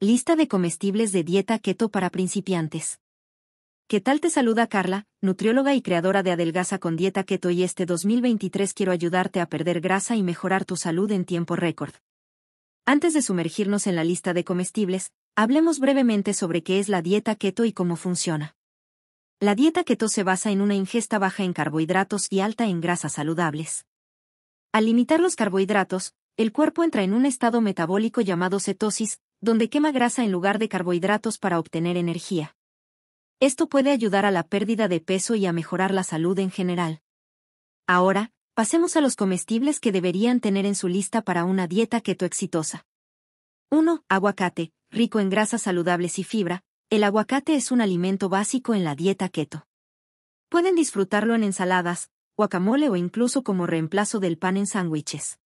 Lista de comestibles de dieta keto para principiantes. ¿Qué tal te saluda Carla, nutrióloga y creadora de Adelgaza con Dieta Keto y este 2023 quiero ayudarte a perder grasa y mejorar tu salud en tiempo récord. Antes de sumergirnos en la lista de comestibles, hablemos brevemente sobre qué es la dieta keto y cómo funciona. La dieta keto se basa en una ingesta baja en carbohidratos y alta en grasas saludables. Al limitar los carbohidratos, el cuerpo entra en un estado metabólico llamado cetosis, donde quema grasa en lugar de carbohidratos para obtener energía. Esto puede ayudar a la pérdida de peso y a mejorar la salud en general. Ahora, pasemos a los comestibles que deberían tener en su lista para una dieta keto exitosa. 1. Aguacate, rico en grasas saludables y fibra. El aguacate es un alimento básico en la dieta keto. Pueden disfrutarlo en ensaladas, guacamole o incluso como reemplazo del pan en sándwiches.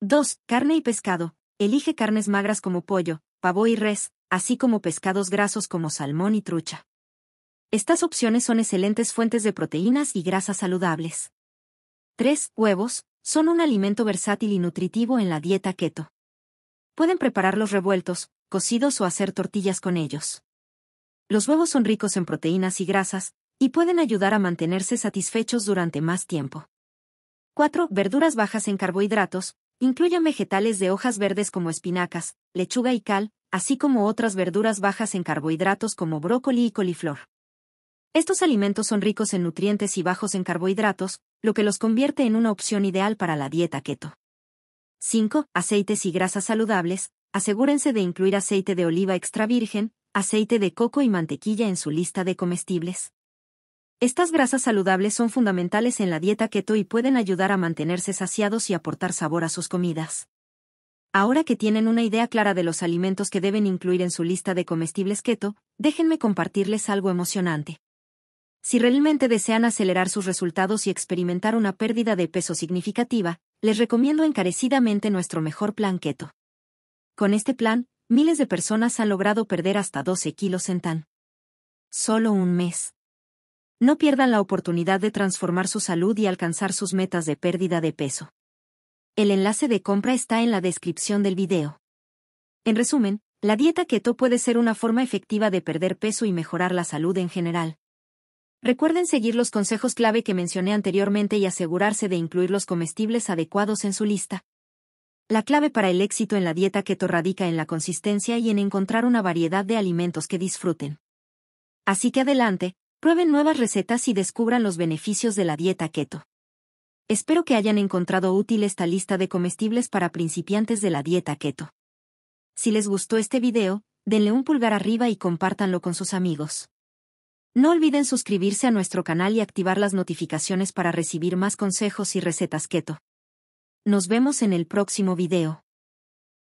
2. Carne y pescado. Elige carnes magras como pollo, pavo y res, así como pescados grasos como salmón y trucha. Estas opciones son excelentes fuentes de proteínas y grasas saludables. 3. Huevos, son un alimento versátil y nutritivo en la dieta keto. Pueden prepararlos revueltos, cocidos o hacer tortillas con ellos. Los huevos son ricos en proteínas y grasas, y pueden ayudar a mantenerse satisfechos durante más tiempo. 4. Verduras bajas en carbohidratos, Incluya vegetales de hojas verdes como espinacas, lechuga y cal, así como otras verduras bajas en carbohidratos como brócoli y coliflor. Estos alimentos son ricos en nutrientes y bajos en carbohidratos, lo que los convierte en una opción ideal para la dieta keto. 5. Aceites y grasas saludables. Asegúrense de incluir aceite de oliva extra virgen, aceite de coco y mantequilla en su lista de comestibles. Estas grasas saludables son fundamentales en la dieta keto y pueden ayudar a mantenerse saciados y aportar sabor a sus comidas. Ahora que tienen una idea clara de los alimentos que deben incluir en su lista de comestibles keto, déjenme compartirles algo emocionante. Si realmente desean acelerar sus resultados y experimentar una pérdida de peso significativa, les recomiendo encarecidamente nuestro mejor plan keto. Con este plan, miles de personas han logrado perder hasta 12 kilos en tan solo un mes. No pierdan la oportunidad de transformar su salud y alcanzar sus metas de pérdida de peso. El enlace de compra está en la descripción del video. En resumen, la dieta keto puede ser una forma efectiva de perder peso y mejorar la salud en general. Recuerden seguir los consejos clave que mencioné anteriormente y asegurarse de incluir los comestibles adecuados en su lista. La clave para el éxito en la dieta keto radica en la consistencia y en encontrar una variedad de alimentos que disfruten. Así que adelante, Prueben nuevas recetas y descubran los beneficios de la dieta keto. Espero que hayan encontrado útil esta lista de comestibles para principiantes de la dieta keto. Si les gustó este video, denle un pulgar arriba y compártanlo con sus amigos. No olviden suscribirse a nuestro canal y activar las notificaciones para recibir más consejos y recetas keto. Nos vemos en el próximo video.